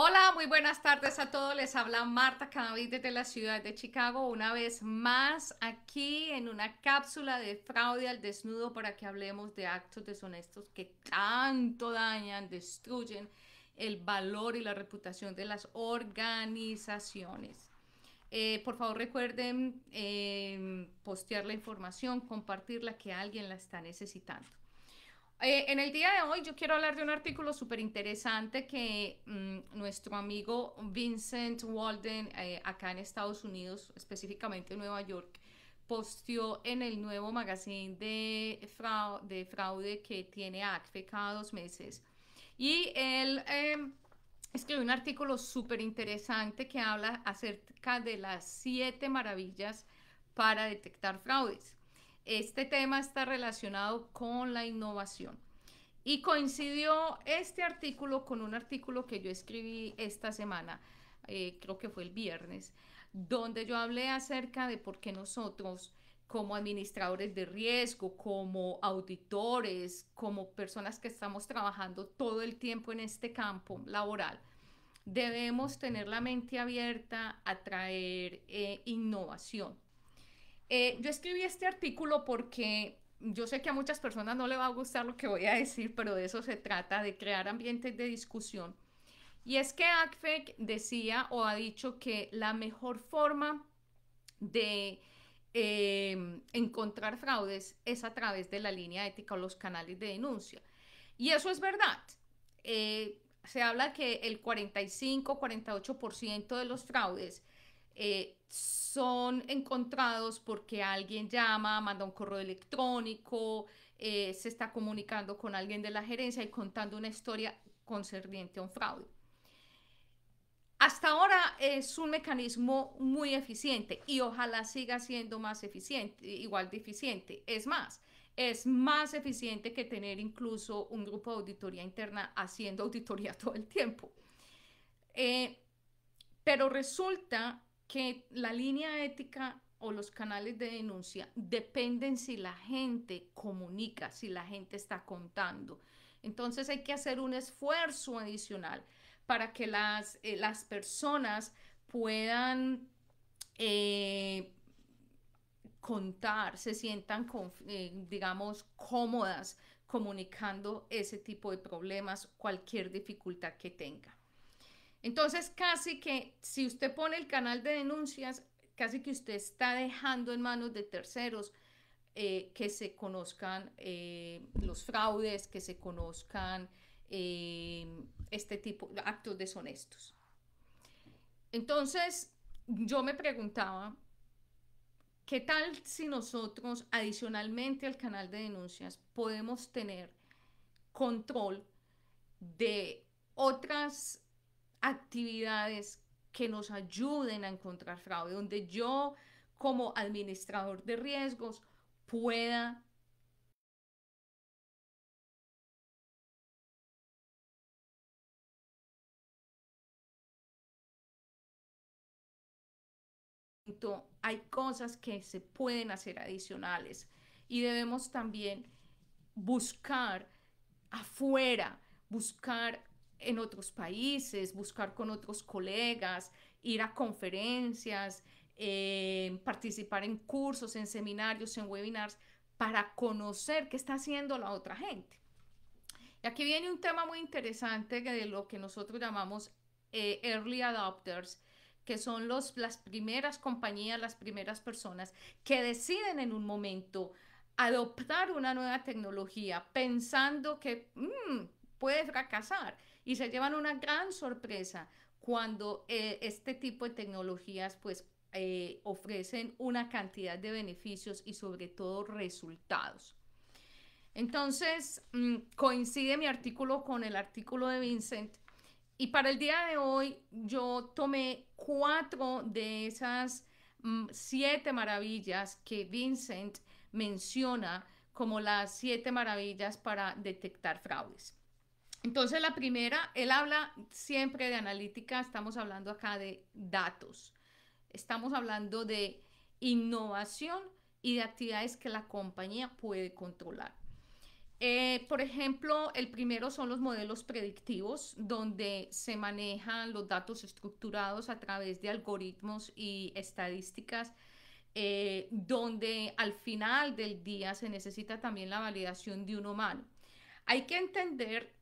Hola, muy buenas tardes a todos. Les habla Marta Canavis desde la ciudad de Chicago, una vez más aquí en una cápsula de fraude al desnudo para que hablemos de actos deshonestos que tanto dañan, destruyen el valor y la reputación de las organizaciones. Eh, por favor recuerden eh, postear la información, compartirla que alguien la está necesitando. Eh, en el día de hoy yo quiero hablar de un artículo súper interesante que mm, nuestro amigo Vincent Walden, eh, acá en Estados Unidos, específicamente en Nueva York, posteó en el nuevo magazine de, fraude, que tiene ACFE cada dos meses. Y él em, escribió un artículo súper interesante que habla acerca de las siete maravillas para detectar fraudes este tema está relacionado con la innovación. Y coincidió este artículo con un artículo que yo escribí esta semana, eh, creo que fue el viernes, donde yo hablé acerca de por qué nosotros como administradores de riesgo, como auditores, como personas que estamos trabajando todo el tiempo en este campo laboral, debemos tener la mente abierta a traer eh, innovación eh, yo escribí este artículo porque yo sé que a muchas personas no le va a gustar lo que voy a decir, pero de eso se trata, de crear ambientes de discusión. Y es que ACFEC decía o ha dicho que la mejor forma de em, encontrar fraudes es a través de la línea ética o los canales de denuncia. Y eso es verdad. Eh, se habla que el 45-48% de los fraudes eh, son encontrados porque alguien llama, manda un correo electrónico, eh, se está comunicando con alguien de la gerencia y contando una historia concerniente a un fraude. Hasta ahora es un mecanismo muy eficiente y ojalá siga siendo más eficiente, igual de eficiente. Es más, es más eficiente que tener incluso un grupo de auditoría interna haciendo auditoría todo el tiempo. Eh, pero resulta que la línea ética o los canales de denuncia dependen si la gente comunica, si la gente está contando. Entonces hay que hacer un esfuerzo adicional para que las, eh, personas puedan eh, contar, se sientan, eh, digamos, cómodas comunicando ese tipo de problemas, cualquier dificultad que tenga. Entonces, casi que si usted pone el canal de denuncias, casi que usted está dejando en manos de terceros eh, que se conozcan eh, los fraudes, que se conozcan eh, este tipo de actos deshonestos. Entonces, yo me preguntaba, ¿qué tal si nosotros, adicionalmente al canal de denuncias, podemos tener control de otras actividades que nos ayuden a encontrar fraude, donde yo como administrador de riesgos pueda hay cosas que se pueden hacer adicionales y debemos también buscar afuera, buscar en otros países, buscar con otros colegas, ir a conferencias, eh, participar en cursos, en seminarios, en webinars, para conocer qué está haciendo la otra gente. Y aquí viene un tema muy interesante de lo que nosotros llamamos eh, early adopters, que son los, las primeras compañías, las primeras personas que deciden en un momento adoptar una nueva tecnología pensando que mm, puede fracasar y se llevan una gran sorpresa cuando eh, este tipo de tecnologías pues eh, ofrecen una cantidad de beneficios y sobre todo resultados. Entonces, mm, coincide mi artículo con el artículo de Vincent. Y para el día de hoy yo tomé cuatro de esas mm, siete maravillas que Vincent menciona como las siete maravillas para detectar fraudes. Entonces, la primera, él habla siempre de analítica, estamos hablando acá de datos, estamos hablando de innovación y de actividades que la compañía puede controlar. Eh, por ejemplo, el primero son los modelos predictivos, donde se manejan los datos estructurados a través de algoritmos y estadísticas, eh, donde al final del día se necesita también la validación de un humano. Hay que entender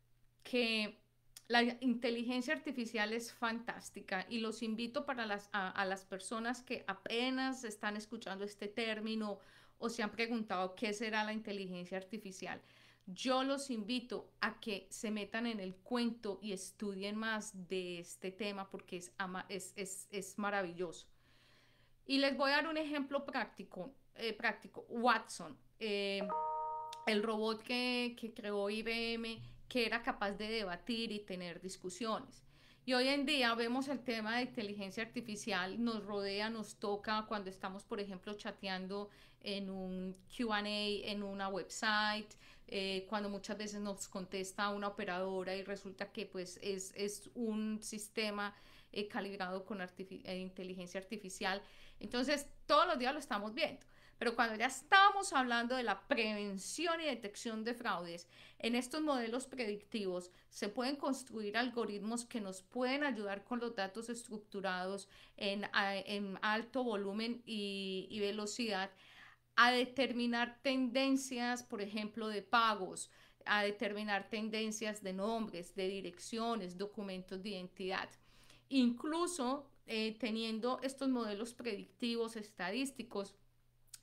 que la inteligencia artificial es fantástica y los invito para las, a, las personas que apenas están escuchando este término o se han preguntado qué será la inteligencia artificial. Yo los invito a que se metan en el cuento y estudien más de este tema porque es, ama, es, es, es maravilloso. Y les voy a dar un ejemplo práctico. Eh, práctico. Watson, eh, el robot que, que creó IBM, que era capaz de debatir y tener discusiones. Y hoy en día vemos el tema de inteligencia artificial, nos rodea, nos toca cuando estamos, por ejemplo, chateando en un QA, en una website, eh, cuando muchas veces nos contesta una operadora y resulta que pues es, un sistema eh, calibrado con eh, inteligencia artificial. Entonces, todos los días lo estamos viendo. Pero cuando ya estábamos hablando de la prevención y detección de fraudes, en estos modelos predictivos se pueden construir algoritmos que nos pueden ayudar con los datos estructurados en, alto volumen y, velocidad a determinar tendencias, por ejemplo, de pagos, a determinar tendencias de nombres, de direcciones, documentos de identidad. Incluso eh, teniendo estos modelos predictivos estadísticos,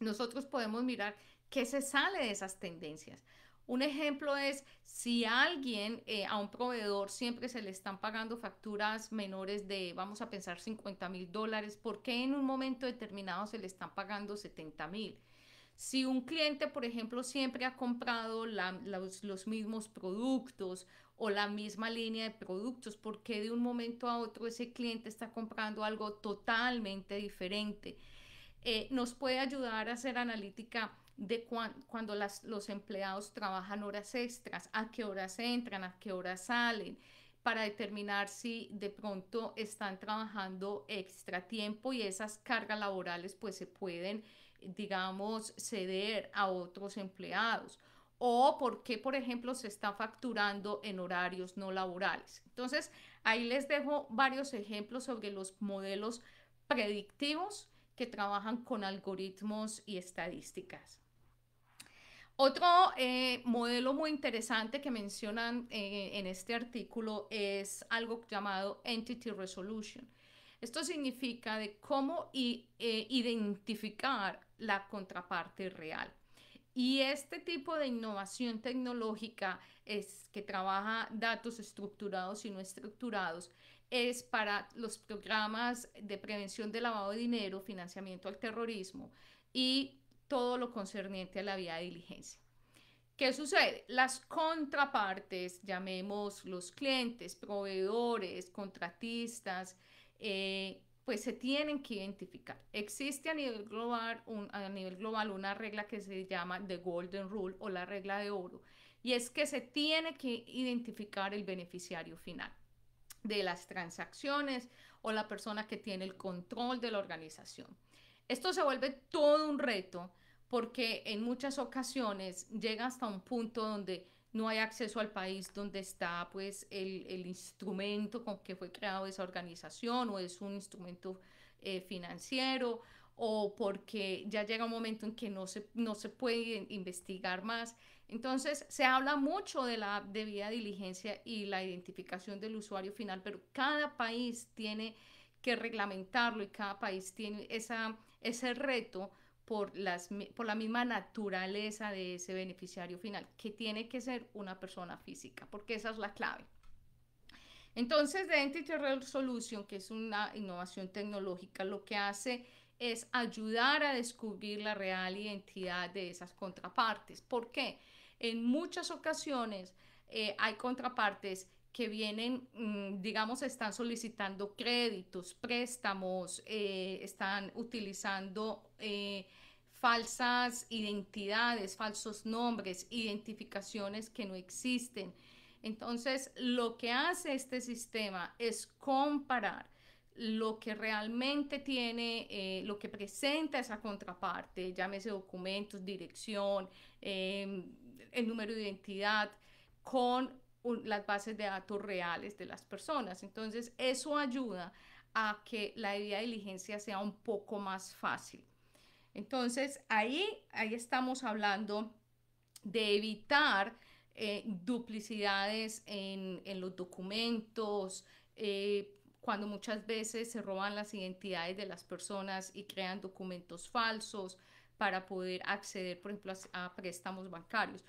nosotros podemos mirar qué se sale de esas tendencias. Un ejemplo es si alguien, eh, a un proveedor, siempre se le están pagando facturas menores de, vamos a pensar, 50 mil dólares, ¿por qué en un momento determinado se le están pagando 70 mil? Si un cliente, por ejemplo, siempre ha comprado los, mismos productos o la misma línea de productos, ¿por qué de un momento a otro ese cliente está comprando algo totalmente diferente? Eh, nos puede ayudar a hacer analítica de cuan, cuando los empleados trabajan horas extras, a qué horas entran, a qué horas salen, para determinar si de pronto están trabajando extra tiempo y esas cargas laborales pues se pueden, digamos, ceder a otros empleados o por qué, por ejemplo, se está facturando en horarios no laborales. Entonces, ahí les dejo varios ejemplos sobre los modelos predictivos que trabajan con algoritmos y estadísticas. Otro eh, modelo muy interesante que mencionan eh, en este artículo es algo llamado Entity Resolution. Esto significa de cómo eh, identificar la contraparte real. Y este tipo de innovación tecnológica es que trabaja datos estructurados y no estructurados, es para los programas de prevención de lavado de dinero, financiamiento al terrorismo y todo lo concerniente a la vía de diligencia. ¿Qué sucede? Las contrapartes, llamemos los clientes, proveedores, contratistas, eh, pues se tienen que identificar. Existe a nivel, global a nivel global una regla que se llama The Golden Rule o la regla de oro, y es que se tiene que identificar el beneficiario final de las transacciones o la persona que tiene el control de la organización. Esto se vuelve todo un reto porque en muchas ocasiones llega hasta un punto donde no hay acceso al país donde está pues el, instrumento con que fue creado esa organización o es un instrumento eh, financiero o porque ya llega un momento en que no se, no se puede investigar más. Entonces, se habla mucho de la debida diligencia y la identificación del usuario final, pero cada país tiene que reglamentarlo y cada país tiene ese reto por, por la misma naturaleza de ese beneficiario final, que tiene que ser una persona física, porque esa es la clave. Entonces, The Entity Resolution, que es una innovación tecnológica, lo que hace es ayudar a descubrir la real identidad de esas contrapartes. ¿Por qué? En muchas ocasiones eh, hay contrapartes que vienen, mm, digamos, están solicitando créditos, préstamos, eh, están utilizando eh, falsas identidades, falsos nombres, identificaciones que no existen. Entonces, lo que hace este sistema es comparar lo que realmente tiene, lo que presenta esa contraparte, llámese documentos, dirección, em, el número de identidad, con las bases de datos reales de las personas. Entonces, eso ayuda a que la debida diligencia sea un poco más fácil. Entonces, ahí, ahí estamos hablando de evitar eh, duplicidades en, los documentos, eh, cuando muchas veces se roban las identidades de las personas y crean documentos falsos para poder acceder, por ejemplo, a préstamos bancarios.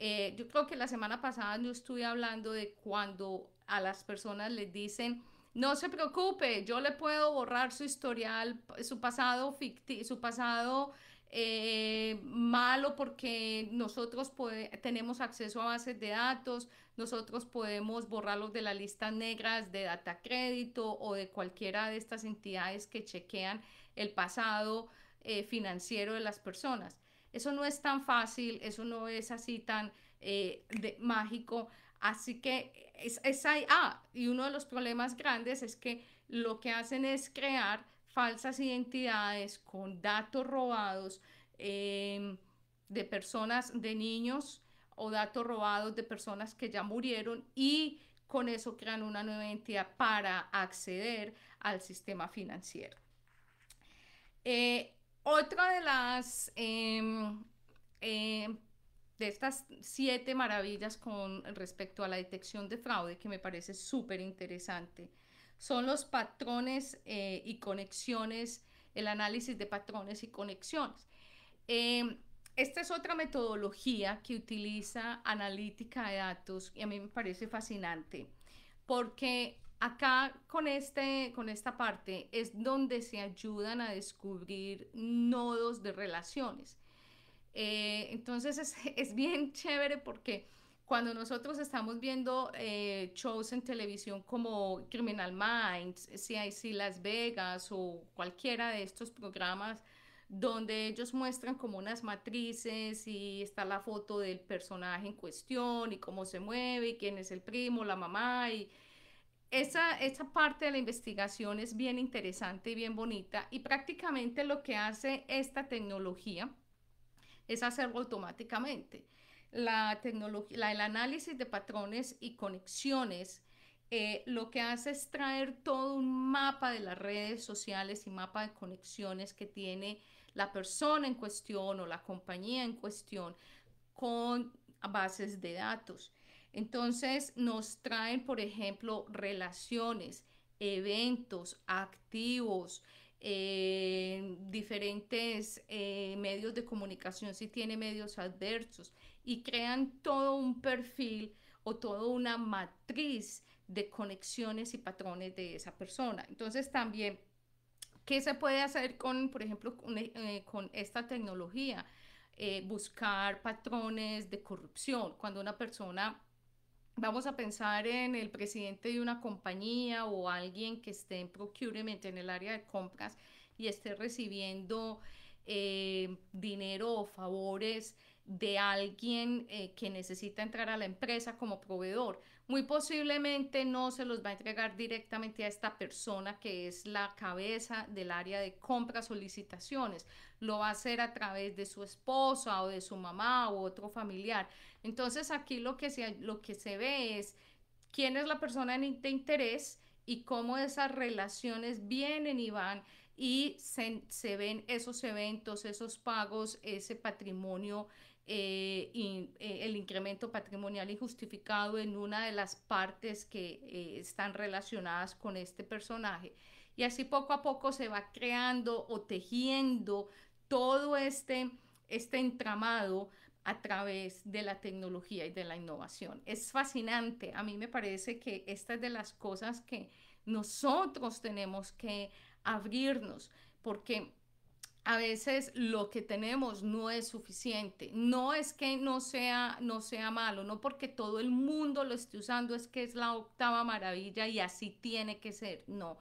Eh, yo creo que la semana pasada yo estuve hablando de cuando a las personas les dicen, no se preocupe, yo le puedo borrar su historial, su pasado ficti su pasado eh, malo porque nosotros tenemos acceso a bases de datos, nosotros podemos borrarlos de las listas negras de data crédito o de cualquiera de estas entidades que chequean el pasado eh, financiero de las personas. Eso no es tan fácil, eso no es así tan eh, mágico. Así que es, ahí. Ah, y uno de los problemas grandes es que lo que hacen es crear falsas identidades con datos robados em, de personas, de niños o datos robados de personas que ya murieron y con eso crean una nueva identidad para acceder al sistema financiero. Eh, otra de las, em, em, de estas siete maravillas con respecto a la detección de fraude que me parece súper interesante, son los patrones eh, y conexiones, el análisis de patrones y conexiones. Em, esta es otra metodología que utiliza analítica de datos y a mí me parece fascinante porque Acá con, este, con esta parte es donde se ayudan a descubrir nodos de relaciones. Eh, entonces es, bien chévere porque cuando nosotros estamos viendo eh, shows en televisión como Criminal Minds, CIC Las Vegas o cualquiera de estos programas donde ellos muestran como unas matrices y está la foto del personaje en cuestión y cómo se mueve y quién es el primo, la mamá y esa, parte de la investigación es bien interesante y bien bonita y prácticamente lo que hace esta tecnología es hacerlo automáticamente. La tecnología, el análisis de patrones y conexiones eh, lo que hace es traer todo un mapa de las redes sociales y mapa de conexiones que tiene la persona en cuestión o la compañía en cuestión con bases de datos. Entonces nos traen, por ejemplo, relaciones, eventos, activos, eh, diferentes eh, medios de comunicación, si tiene medios adversos, y crean todo un perfil o toda una matriz de conexiones y patrones de esa persona. Entonces también, ¿qué se puede hacer con, por ejemplo, con, eh, con esta tecnología? buscar patrones de corrupción. Cuando una persona vamos a pensar en el presidente de una compañía o alguien que esté en procurement, en el área de compras, y esté recibiendo eh, dinero o favores de alguien eh, que necesita entrar a la empresa como proveedor muy posiblemente no se los va a entregar directamente a esta persona que es la cabeza del área de compras o Lo va a hacer a través de su esposa o de su mamá u otro familiar. Entonces aquí lo que se, lo que se ve es quién es la persona de interés y cómo esas relaciones vienen y van y se, se ven esos eventos, esos pagos, ese patrimonio eh, eh, el incremento patrimonial injustificado en una de las partes que eh, están relacionadas con este personaje. Y así poco a poco se va creando o tejiendo todo este, este entramado a través de la tecnología y de la innovación. Es fascinante, a mí me parece que esta es de las cosas que nosotros tenemos que abrirnos, porque a veces lo que tenemos no es suficiente. No es que no sea, no sea malo, no porque todo el mundo lo esté usando es que es la octava maravilla y así tiene que ser. No.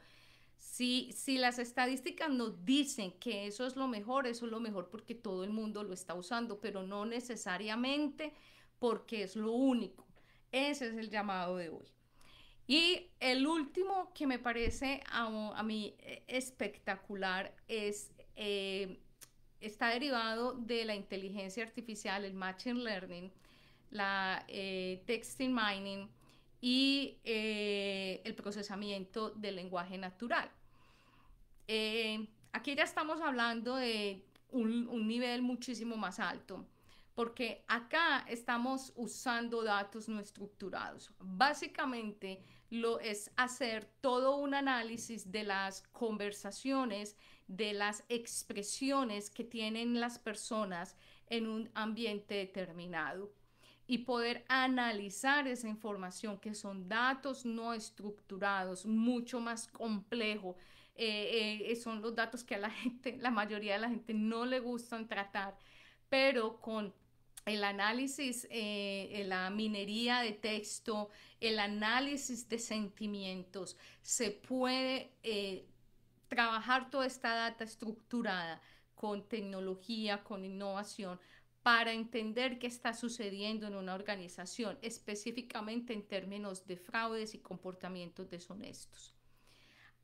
Si, si las estadísticas nos dicen que eso es lo mejor, eso es lo mejor porque todo el mundo lo está usando, pero no necesariamente porque es lo único. Ese es el llamado de hoy. Y el último que me parece a, a mí eh, espectacular es eh, está derivado de la inteligencia artificial, el machine learning, la eh, texting mining y eh, el procesamiento del lenguaje natural. aquí ya estamos hablando de un nivel muchísimo más alto porque acá estamos usando datos no estructurados. Básicamente, lo es hacer todo un análisis de las conversaciones, de las expresiones que tienen las personas en un ambiente determinado y poder analizar esa información que son datos no estructurados, mucho más complejo. Eh, eh, eh, son los datos que a la gente, la mayoría de la gente no le gustan tratar, pero con el análisis, eh, la minería de texto, el análisis de sentimientos, se puede eh, trabajar toda esta data estructurada con tecnología, con innovación, para entender qué está sucediendo en una organización, específicamente en términos de fraudes y comportamientos deshonestos.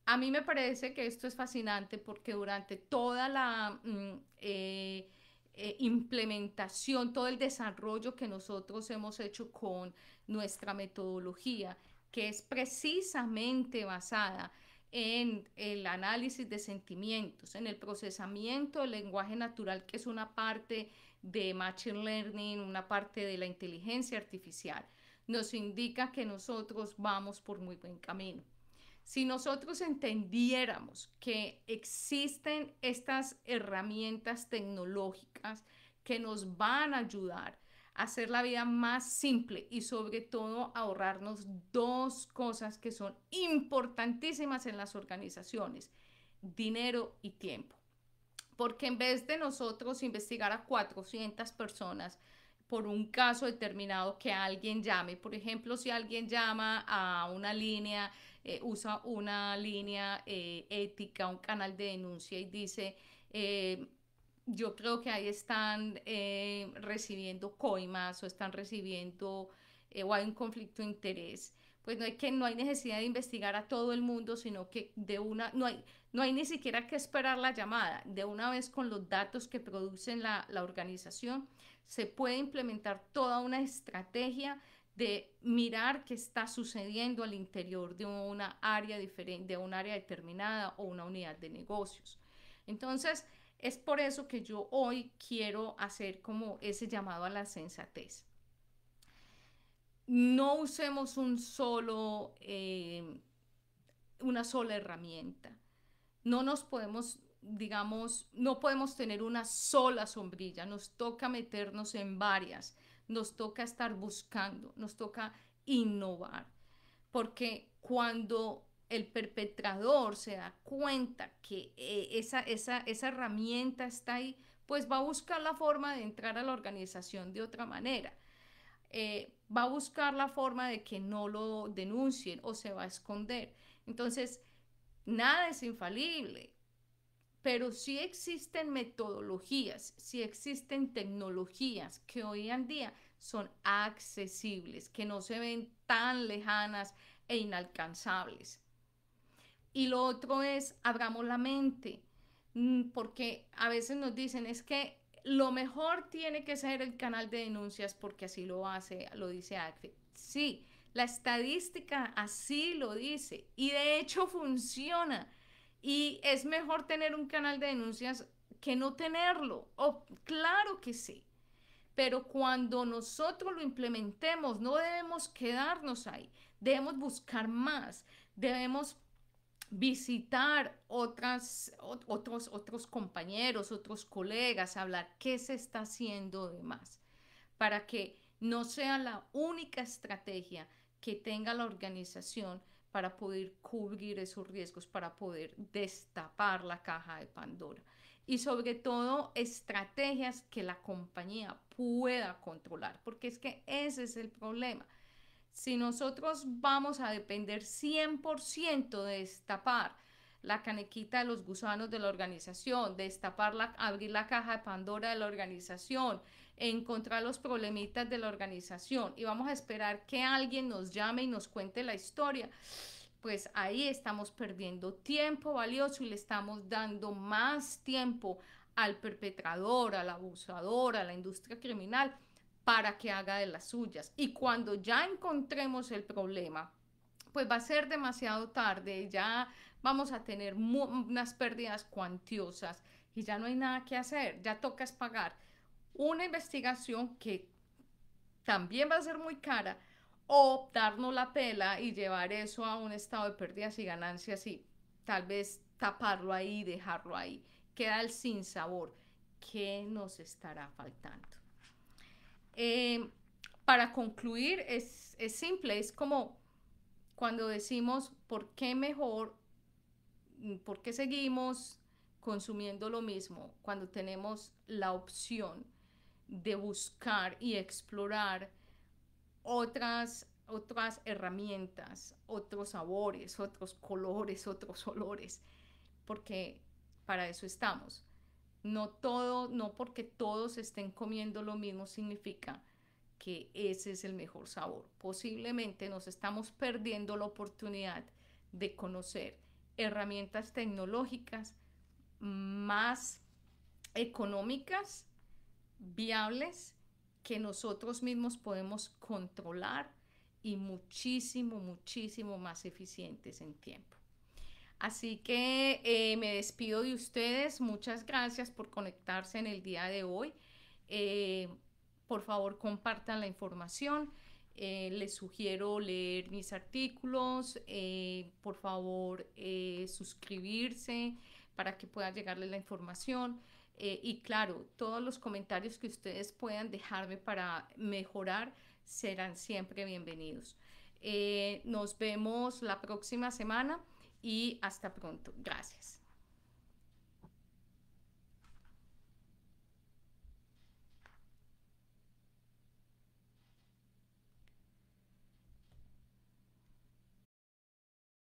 A mí me parece que esto es fascinante porque durante toda la... Mm, eh, eh, implementación, todo el desarrollo que nosotros hemos hecho con nuestra metodología, que es precisamente basada en el análisis de sentimientos, en el procesamiento del lenguaje natural, que es una parte de Machine Learning, una parte de la inteligencia artificial, nos indica que nosotros vamos por muy buen camino. Si nosotros entendiéramos que existen estas herramientas tecnológicas que nos van a ayudar a hacer la vida más simple y sobre todo ahorrarnos dos cosas que son importantísimas en las organizaciones, dinero y tiempo. Porque en vez de nosotros investigar a 400 personas, por un caso determinado que alguien llame. Por ejemplo, si alguien llama a una línea eh, usa una línea eh, ética, un canal de denuncia y dice, eh, yo creo que ahí están recibiendo coimas o están recibiendo o hay un conflicto de interés. Pues no hay que no hay necesidad de investigar a todo el mundo, sino que de una no hay no hay ni siquiera que esperar la llamada. De una vez con los datos que produce la, la organización, se puede implementar toda una estrategia de mirar qué está sucediendo al interior de una área diferente, de un área determinada o una unidad de negocios. Entonces, es por eso que yo hoy quiero hacer como ese llamado a la sensatez. No usemos un solo, eh, una sola herramienta. No nos podemos, digamos, no podemos tener una sola sombrilla. Nos toca meternos en varias nos toca estar buscando, nos toca innovar, porque cuando el perpetrador se da cuenta que eh, esa, herramienta está ahí, pues va a buscar la forma de entrar a la organización de otra manera. Eh, va a buscar la forma de que no lo denuncien o se va a esconder. Entonces, nada es infalible pero sí existen metodologías, sí existen tecnologías que hoy en día son accesibles, que no se ven tan lejanas e inalcanzables. Y lo otro es, abramos la mente, mm, porque a veces nos dicen es que lo mejor tiene que ser el canal de denuncias porque así lo hace, lo dice ACRE. Sí, la estadística así lo dice y de hecho funciona. Y es mejor tener un canal de denuncias que no tenerlo. Oh, claro que sí. Pero cuando nosotros lo implementemos, no debemos quedarnos ahí. Debemos buscar más. Debemos visitar otras, otros, otros compañeros, otros colegas, hablar qué se está haciendo de más, para que no sea la única estrategia que tenga la organización para poder cubrir esos riesgos, para poder destapar la caja de Pandora. Y sobre todo, estrategias que la compañía pueda controlar, porque es que ese es el problema. Si nosotros vamos a depender 100% de destapar la canequita de los gusanos de la organización, destapar la, abrir la caja de Pandora de la organización, encontrar los problemitas de la organización y vamos a esperar que alguien nos llame y nos cuente la historia, pues ahí estamos perdiendo tiempo valioso y le estamos dando más tiempo al perpetrador, al abusador, a la industria criminal para que haga de las suyas. Y cuando ya encontremos el problema, pues va a ser demasiado tarde, ya vamos a tener unas pérdidas cuantiosas y ya no hay nada que hacer, ya tocas pagar una investigación que también va a ser muy cara, o optarnos la pela y llevar eso a un estado de pérdidas y ganancias y tal vez taparlo ahí y dejarlo ahí. Queda el sinsabor. ¿Qué nos estará faltando? Em, para concluir, es, es simple, es como cuando decimos, ¿por qué mejor? ¿Por qué seguimos consumiendo lo mismo cuando tenemos la opción de buscar y explorar otras, otras herramientas, otros sabores, otros colores, otros olores, porque para eso estamos. No todo, no porque todos estén comiendo lo mismo significa que ese es el mejor sabor. Posiblemente nos estamos perdiendo la oportunidad de conocer herramientas tecnológicas más económicas viables que nosotros mismos podemos controlar y muchísimo, muchísimo más eficientes en tiempo. Así que eh, me despido de ustedes. Muchas gracias por conectarse en el día de hoy. Eh, por favor, compartan la información. Eh, les sugiero leer mis artículos. por favor, suscribirse para que pueda llegarles la información. Eh, y claro, todos los comentarios que ustedes puedan dejarme para mejorar serán siempre bienvenidos. Eh, nos vemos la próxima semana y hasta pronto. Gracias.